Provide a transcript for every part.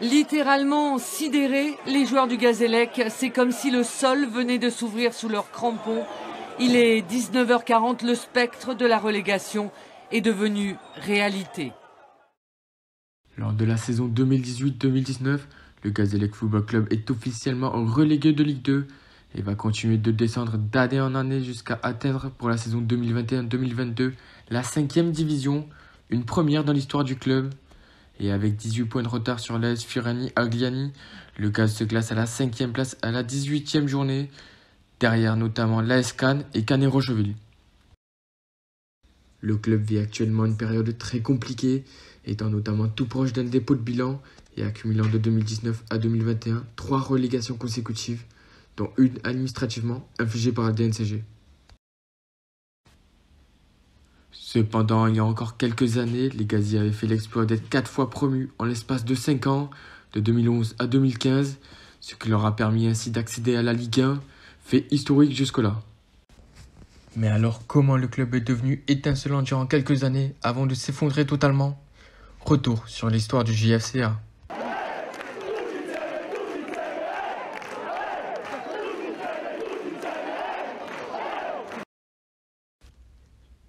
Littéralement sidérés, les joueurs du Gazélec, c'est comme si le sol venait de s'ouvrir sous leurs crampons. Il est 19h40, le spectre de la relégation est devenu réalité. Lors de la saison 2018-2019, le Gazélec Football Club est officiellement relégué de Ligue 2 et va continuer de descendre d'année en année jusqu'à atteindre pour la saison 2021-2022 la cinquième division, une première dans l'histoire du club. Et avec 18 points de retard sur l'AS furani Agliani, le CAS se classe à la 5e place à la 18e journée, derrière notamment l'AS Cannes et Canero rocheville Le club vit actuellement une période très compliquée, étant notamment tout proche d'un dépôt de bilan et accumulant de 2019 à 2021 trois relégations consécutives, dont une administrativement infligée par la DNCG. Cependant, il y a encore quelques années, les gaziers avaient fait l'exploit d'être quatre fois promus en l'espace de 5 ans, de 2011 à 2015, ce qui leur a permis ainsi d'accéder à la Ligue 1, fait historique jusque-là. Mais alors comment le club est devenu étincelant durant quelques années avant de s'effondrer totalement Retour sur l'histoire du JFCA.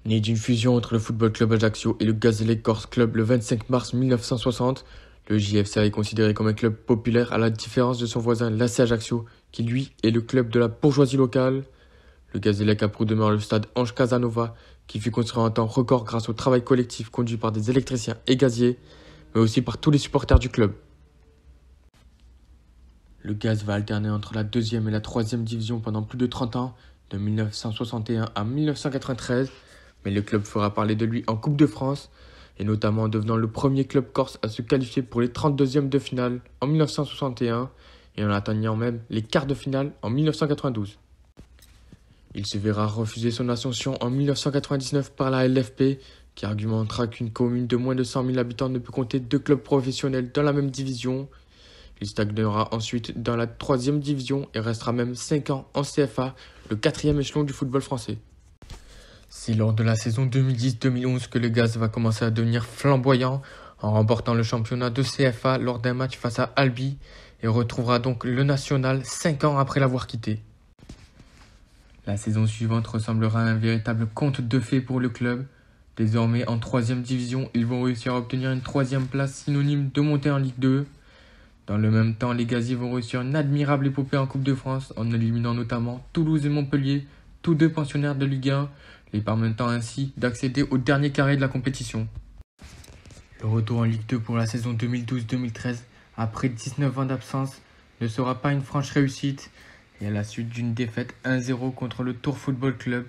Né d'une fusion entre le Football Club Ajaccio et le Gazelle Corse Club le 25 mars 1960, le JFCA est considéré comme un club populaire à la différence de son voisin l'AC Ajaccio, qui lui est le club de la bourgeoisie locale. Le Gazellec a pour demeure le stade Ange Casanova, qui fut construit en temps record grâce au travail collectif conduit par des électriciens et gaziers, mais aussi par tous les supporters du club. Le gaz va alterner entre la deuxième et la troisième division pendant plus de 30 ans, de 1961 à 1993, mais le club fera parler de lui en Coupe de France, et notamment en devenant le premier club corse à se qualifier pour les 32e de finale en 1961 et en atteignant même les quarts de finale en 1992. Il se verra refuser son ascension en 1999 par la LFP, qui argumentera qu'une commune de moins de 100 000 habitants ne peut compter deux clubs professionnels dans la même division. Il stagnera ensuite dans la troisième division et restera même 5 ans en CFA, le quatrième échelon du football français. C'est lors de la saison 2010-2011 que le Gaz va commencer à devenir flamboyant en remportant le championnat de CFA lors d'un match face à Albi et retrouvera donc le National 5 ans après l'avoir quitté. La saison suivante ressemblera à un véritable conte de fées pour le club. Désormais en 3 division, ils vont réussir à obtenir une troisième place synonyme de montée en Ligue 2. Dans le même temps, les gaziers vont réussir une admirable épopée en Coupe de France en éliminant notamment Toulouse et Montpellier, tous deux pensionnaires de Ligue 1, lui permettant ainsi d'accéder au dernier carré de la compétition. Le retour en Ligue 2 pour la saison 2012-2013, après 19 ans d'absence, ne sera pas une franche réussite et à la suite d'une défaite 1-0 contre le Tour Football Club,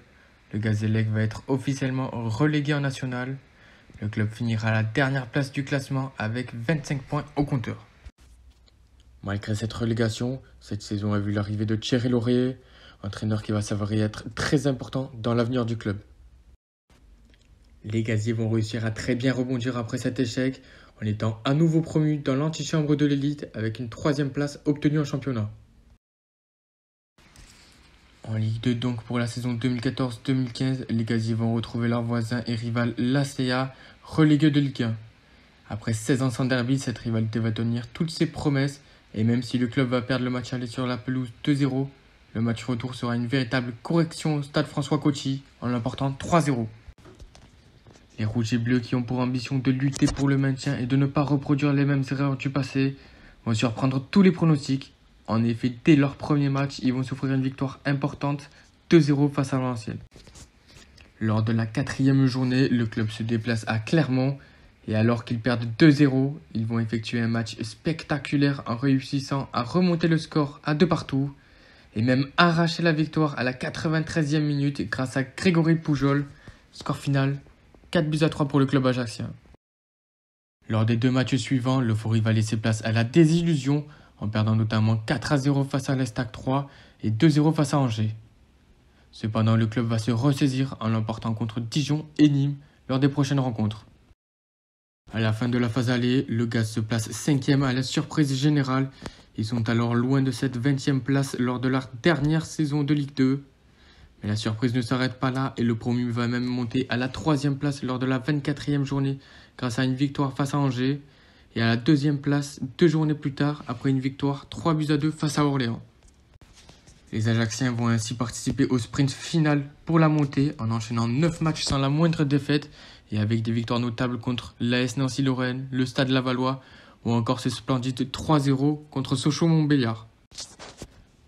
le Gazélec va être officiellement relégué en national. Le club finira à la dernière place du classement avec 25 points au compteur. Malgré cette relégation, cette saison a vu l'arrivée de Thierry Laurier, entraîneur qui va s'avérer être très important dans l'avenir du club. Les gaziers vont réussir à très bien rebondir après cet échec en étant à nouveau promus dans l'antichambre de l'élite avec une troisième place obtenue en championnat. En Ligue 2 donc pour la saison 2014-2015, les gaziers vont retrouver leur voisin et rival l'ACA, relégué de Ligue 1. Après 16 ans sans derby, cette rivalité va tenir toutes ses promesses et même si le club va perdre le match aller sur la pelouse 2-0, le match retour sera une véritable correction au stade François Coty en l'emportant 3-0. Les rouges et bleus qui ont pour ambition de lutter pour le maintien et de ne pas reproduire les mêmes erreurs du passé vont surprendre tous les pronostics. En effet, dès leur premier match, ils vont souffrir une victoire importante 2-0 face à Valenciennes. Lors de la quatrième journée, le club se déplace à Clermont et alors qu'ils perdent 2-0, ils vont effectuer un match spectaculaire en réussissant à remonter le score à deux partout et même arracher la victoire à la 93e minute grâce à Grégory Poujol. Score final 4 buts à 3 pour le club ajaxien. Lors des deux matchs suivants, l'euphorie va laisser place à la désillusion en perdant notamment 4 à 0 face à l'Estac 3 et 2-0 face à Angers. Cependant, le club va se ressaisir en l'emportant contre Dijon et Nîmes lors des prochaines rencontres. À la fin de la phase allée, le Gaz se place cinquième à la surprise générale. Ils sont alors loin de cette 20e place lors de leur dernière saison de Ligue 2. Mais la surprise ne s'arrête pas là et le promu va même monter à la troisième place lors de la 24e journée grâce à une victoire face à Angers et à la deuxième place deux journées plus tard après une victoire 3 buts à 2 face à Orléans. Les Ajaxiens vont ainsi participer au sprint final pour la montée en enchaînant 9 matchs sans la moindre défaite et avec des victoires notables contre l'AS Nancy-Lorraine, le Stade Lavallois ou encore ce splendides 3-0 contre Sochaux-Montbéliard.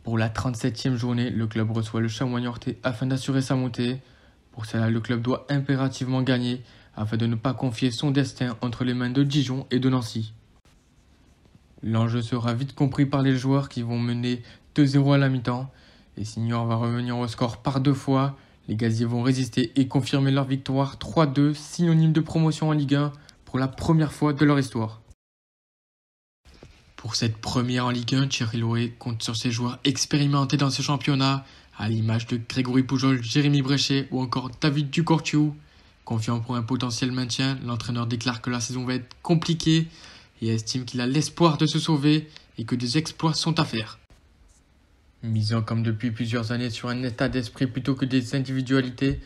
Pour la 37e journée, le club reçoit le Chamois Niortais afin d'assurer sa montée. Pour cela, le club doit impérativement gagner afin de ne pas confier son destin entre les mains de Dijon et de Nancy. L'enjeu sera vite compris par les joueurs qui vont mener 2-0 à la mi-temps et Signor va revenir au score par deux fois les gaziers vont résister et confirmer leur victoire 3-2, synonyme de promotion en Ligue 1 pour la première fois de leur histoire. Pour cette première en Ligue 1, Thierry Loé compte sur ses joueurs expérimentés dans ce championnat, à l'image de Grégory Poujol, Jérémy Bréchet ou encore David Ducortiou. Confiant pour un potentiel maintien, l'entraîneur déclare que la saison va être compliquée et estime qu'il a l'espoir de se sauver et que des exploits sont à faire. Misant comme depuis plusieurs années sur un état d'esprit plutôt que des individualités,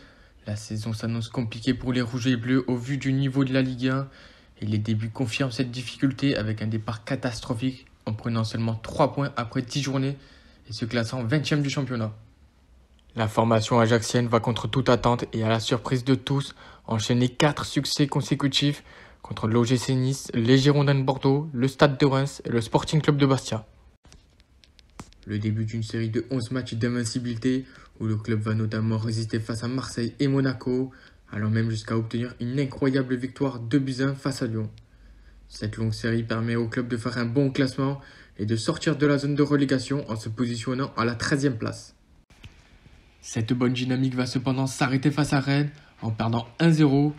la saison s'annonce compliquée pour les Rouges et Bleus au vu du niveau de la Ligue 1 et les débuts confirment cette difficulté avec un départ catastrophique en prenant seulement 3 points après 10 journées et se classant 20e du championnat. La formation ajaxienne va contre toute attente et à la surprise de tous enchaîner 4 succès consécutifs contre l'OGC Nice, les Girondins de Bordeaux, le Stade de Reims et le Sporting Club de Bastia. Le début d'une série de 11 matchs d'invincibilité où le club va notamment résister face à Marseille et Monaco, allant même jusqu'à obtenir une incroyable victoire 2 buts 1 face à Lyon. Cette longue série permet au club de faire un bon classement et de sortir de la zone de relégation en se positionnant à la 13e place. Cette bonne dynamique va cependant s'arrêter face à Rennes en perdant 1-0.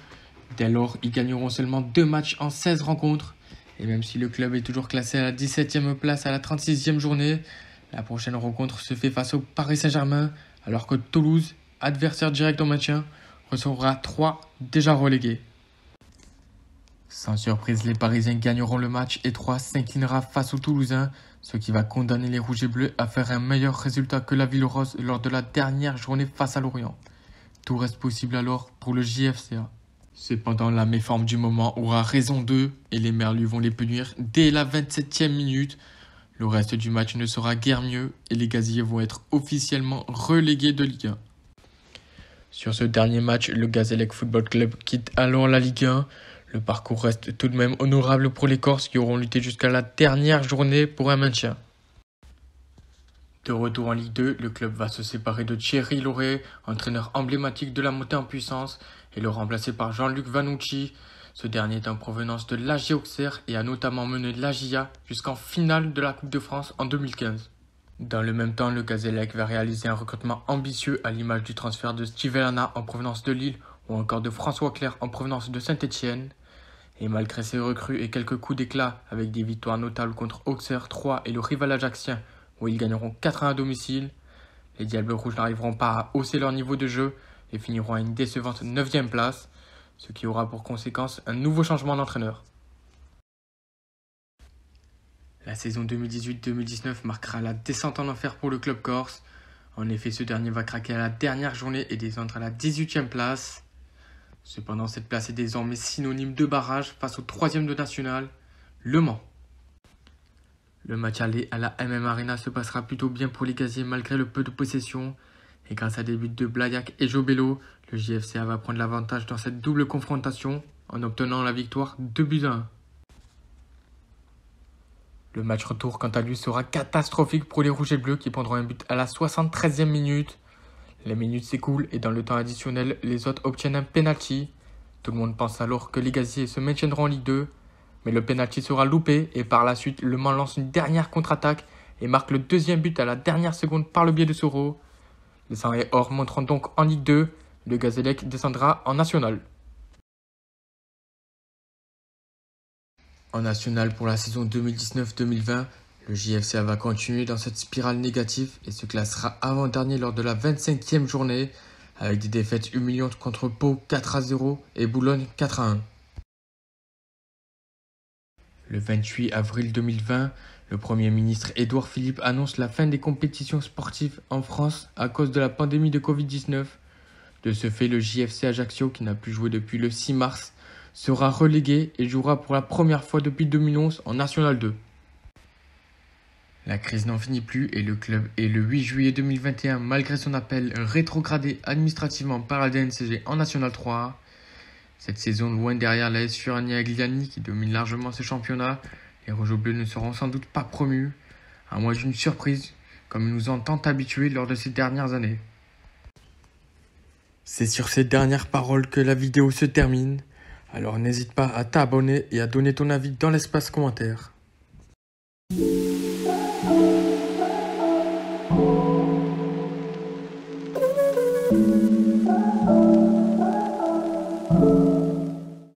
Dès lors, ils gagneront seulement 2 matchs en 16 rencontres. Et même si le club est toujours classé à la 17e place à la 36e journée, la prochaine rencontre se fait face au Paris Saint-Germain, alors que Toulouse, adversaire direct au maintien, recevra 3 déjà relégués. Sans surprise, les Parisiens gagneront le match et 3 s'inclinera face aux Toulousains, ce qui va condamner les Rouges et Bleus à faire un meilleur résultat que la Ville Rose lors de la dernière journée face à l'Orient. Tout reste possible alors pour le JFCA. Cependant, la méforme du moment aura raison d'eux et les Merlus vont les punir dès la 27e minute le reste du match ne sera guère mieux et les gaziers vont être officiellement relégués de Ligue 1. Sur ce dernier match, le Gazellec Football Club quitte alors la Ligue 1. Le parcours reste tout de même honorable pour les Corses qui auront lutté jusqu'à la dernière journée pour un maintien. De retour en Ligue 2, le club va se séparer de Thierry Lauré, entraîneur emblématique de la montée en puissance, et le remplacer par Jean-Luc Vanucci, ce dernier est en provenance de l'AG Auxerre et a notamment mené l'AGIA jusqu'en finale de la Coupe de France en 2015. Dans le même temps, le Gazellec va réaliser un recrutement ambitieux à l'image du transfert de Stivelana en provenance de Lille ou encore de François Clerc en provenance de saint etienne Et malgré ses recrues et quelques coups d'éclat, avec des victoires notables contre Auxerre 3 et le rival ajaxien, où ils gagneront 4 à 1 à domicile, les Diables Rouges n'arriveront pas à hausser leur niveau de jeu et finiront à une décevante 9ème place, ce qui aura pour conséquence un nouveau changement d'entraîneur. La saison 2018-2019 marquera la descente en enfer pour le club corse. En effet, ce dernier va craquer à la dernière journée et descendre à la 18e place. Cependant, cette place est désormais synonyme de barrage face au troisième de national, Le Mans. Le match aller à la MM Arena se passera plutôt bien pour les gaziers malgré le peu de possession. Et grâce à des buts de Blayak et Jobello, le JFCA va prendre l'avantage dans cette double confrontation en obtenant la victoire 2 buts 1. Le match retour, quant à lui, sera catastrophique pour les Rouges et Bleus qui prendront un but à la 73e minute. Les minutes s'écoulent et dans le temps additionnel, les autres obtiennent un penalty. Tout le monde pense alors que les gaziers se maintiendront en Ligue 2, mais le penalty sera loupé et par la suite, Le Mans lance une dernière contre-attaque et marque le deuxième but à la dernière seconde par le biais de Soro. Les saint Or montrant donc en Ligue 2. Le Gazélec descendra en National. En National pour la saison 2019-2020, le JFCA va continuer dans cette spirale négative et se classera avant-dernier lors de la 25e journée avec des défaites humiliantes contre Pau 4 à 0 et Boulogne 4 à 1. Le 28 avril 2020, le Premier ministre Édouard Philippe annonce la fin des compétitions sportives en France à cause de la pandémie de Covid-19. De ce fait, le JFC Ajaccio, qui n'a plus joué depuis le 6 mars, sera relégué et jouera pour la première fois depuis 2011 en National 2. La crise n'en finit plus et le club est le 8 juillet 2021, malgré son appel, rétrogradé administrativement par la DNCG en National 3. Cette saison loin derrière la S Furani qui domine largement ce championnat, les Rouges Bleus ne seront sans doute pas promus, à moins d'une surprise, comme nous en tant habitués lors de ces dernières années. C'est sur ces dernières paroles que la vidéo se termine, alors n'hésite pas à t'abonner et à donner ton avis dans l'espace commentaire.